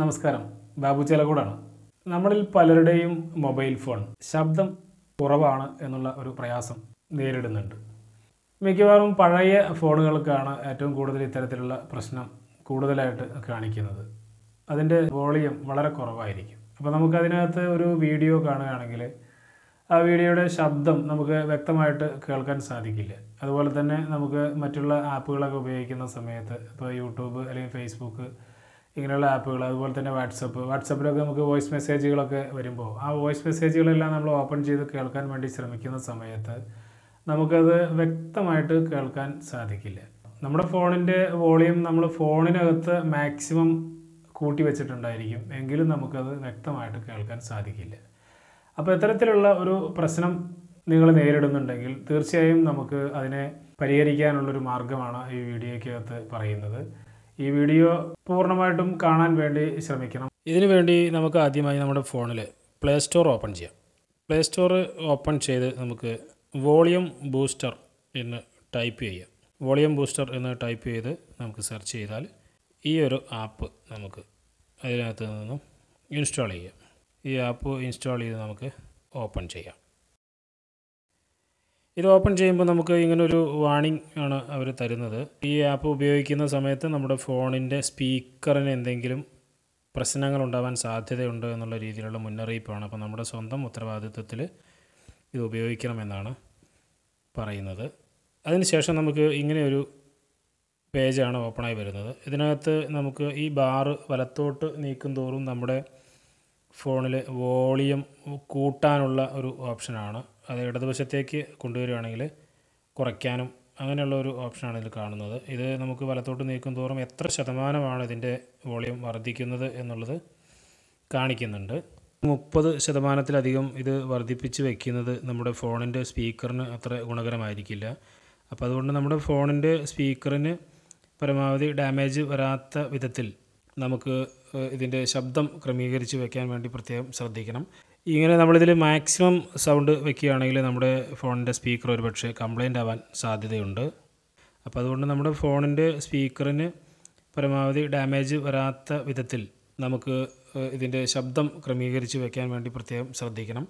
നമസ്കാരം ബാബു ചേലകൂടാണ് നമ്മളിൽ പലരുടെയും മൊബൈൽ ഫോൺ ശബ്ദം കുറവാണ് എന്നുള്ള ഒരു പ്രയാസം നേരിടുന്നുണ്ട് മിക്കവാറും പഴയ ഫോണുകൾക്കാണ് ഏറ്റവും കൂടുതൽ ഇത്തരത്തിലുള്ള പ്രശ്നം കൂടുതലായിട്ട് കാണിക്കുന്നത് അതിൻ്റെ വോളിയം വളരെ കുറവായിരിക്കും അപ്പോൾ നമുക്കതിനകത്ത് ഒരു വീഡിയോ കാണുകയാണെങ്കിൽ ആ വീഡിയോയുടെ ശബ്ദം നമുക്ക് വ്യക്തമായിട്ട് കേൾക്കാൻ സാധിക്കില്ല അതുപോലെ തന്നെ നമുക്ക് മറ്റുള്ള ആപ്പുകളൊക്കെ ഉപയോഗിക്കുന്ന സമയത്ത് ഇപ്പോൾ യൂട്യൂബ് അല്ലെങ്കിൽ ഫേസ്ബുക്ക് ഇങ്ങനെയുള്ള ആപ്പുകൾ അതുപോലെ തന്നെ വാട്സപ്പ് വാട്സപ്പിലൊക്കെ നമുക്ക് വോയിസ് മെസ്സേജുകളൊക്കെ വരുമ്പോൾ ആ വോയിസ് മെസ്സേജുകളെല്ലാം നമ്മൾ ഓപ്പൺ ചെയ്ത് കേൾക്കാൻ വേണ്ടി ശ്രമിക്കുന്ന സമയത്ത് നമുക്കത് വ്യക്തമായിട്ട് കേൾക്കാൻ സാധിക്കില്ല നമ്മുടെ ഫോണിൻ്റെ വോളിയം നമ്മൾ ഫോണിനകത്ത് മാക്സിമം കൂട്ടി വെച്ചിട്ടുണ്ടായിരിക്കും എങ്കിലും നമുക്കത് വ്യക്തമായിട്ട് കേൾക്കാൻ സാധിക്കില്ല അപ്പോൾ ഇത്തരത്തിലുള്ള ഒരു പ്രശ്നം നിങ്ങൾ നേരിടുന്നുണ്ടെങ്കിൽ തീർച്ചയായും നമുക്ക് അതിനെ പരിഹരിക്കാനുള്ളൊരു മാർഗ്ഗമാണ് ഈ വീഡിയോയ്ക്കകത്ത് പറയുന്നത് ഈ വീഡിയോ പൂർണ്ണമായിട്ടും കാണാൻ വേണ്ടി ശ്രമിക്കണം ഇതിനു വേണ്ടി നമുക്ക് ആദ്യമായി നമ്മുടെ ഫോണിൽ പ്ലേ സ്റ്റോർ ഓപ്പൺ ചെയ്യാം പ്ലേ സ്റ്റോർ ഓപ്പൺ ചെയ്ത് നമുക്ക് വോളിയം ബൂസ്റ്റർ എന്ന് ടൈപ്പ് ചെയ്യാം വോളിയം ബൂസ്റ്റർ എന്ന് ടൈപ്പ് ചെയ്ത് നമുക്ക് സെർച്ച് ചെയ്താൽ ഈ ഒരു ആപ്പ് നമുക്ക് അതിനകത്ത് നിന്നും ഇൻസ്റ്റാൾ ചെയ്യാം ഈ ആപ്പ് ഇൻസ്റ്റാൾ ചെയ്ത് നമുക്ക് ഓപ്പൺ ചെയ്യാം ഇത് ഓപ്പൺ ചെയ്യുമ്പോൾ നമുക്ക് ഇങ്ങനെ ഒരു വാണിംഗ് ആണ് അവർ തരുന്നത് ഈ ആപ്പ് ഉപയോഗിക്കുന്ന സമയത്ത് നമ്മുടെ ഫോണിൻ്റെ സ്പീക്കറിന് എന്തെങ്കിലും പ്രശ്നങ്ങൾ ഉണ്ടാവാൻ സാധ്യതയുണ്ട് എന്നുള്ള രീതിയിലുള്ള മുന്നറിയിപ്പാണ് അപ്പോൾ നമ്മുടെ സ്വന്തം ഉത്തരവാദിത്വത്തിൽ ഇത് ഉപയോഗിക്കണമെന്നാണ് പറയുന്നത് അതിനുശേഷം നമുക്ക് ഇങ്ങനെയൊരു പേജാണ് ഓപ്പണായി വരുന്നത് ഇതിനകത്ത് നമുക്ക് ഈ ബാറ് വലത്തോട്ട് നീക്കും തോറും നമ്മുടെ ഫോണിൽ വോളിയം കൂട്ടാനുള്ള ഒരു ഓപ്ഷനാണ് അത് ഇടതുവശത്തേക്ക് കൊണ്ടുവരികയാണെങ്കിൽ കുറയ്ക്കാനും അങ്ങനെയുള്ള ഒരു ഓപ്ഷനാണ് ഇതിൽ കാണുന്നത് ഇത് നമുക്ക് വലത്തോട്ട് നീക്കും തോറും എത്ര ശതമാനമാണ് ഇതിൻ്റെ വോളിയം വർദ്ധിക്കുന്നത് എന്നുള്ളത് കാണിക്കുന്നുണ്ട് മുപ്പത് ശതമാനത്തിലധികം ഇത് വർദ്ധിപ്പിച്ച് വെക്കുന്നത് നമ്മുടെ ഫോണിൻ്റെ സ്പീക്കറിന് അത്ര ഗുണകരമായിരിക്കില്ല അപ്പോൾ അതുകൊണ്ട് നമ്മുടെ ഫോണിൻ്റെ സ്പീക്കറിന് പരമാവധി ഡാമേജ് വരാത്ത വിധത്തിൽ നമുക്ക് ഇതിൻ്റെ ശബ്ദം ക്രമീകരിച്ച് വയ്ക്കാൻ വേണ്ടി പ്രത്യേകം ശ്രദ്ധിക്കണം ഇങ്ങനെ നമ്മളിതിൽ മാക്സിമം സൗണ്ട് വെക്കുകയാണെങ്കിൽ നമ്മുടെ ഫോണിൻ്റെ സ്പീക്കർ ഒരുപക്ഷെ കംപ്ലൈൻ്റ് ആവാൻ സാധ്യതയുണ്ട് അപ്പോൾ അതുകൊണ്ട് നമ്മുടെ ഫോണിൻ്റെ സ്പീക്കറിന് പരമാവധി ഡാമേജ് വരാത്ത വിധത്തിൽ നമുക്ക് ഇതിൻ്റെ ശബ്ദം ക്രമീകരിച്ച് വെക്കാൻ വേണ്ടി പ്രത്യേകം ശ്രദ്ധിക്കണം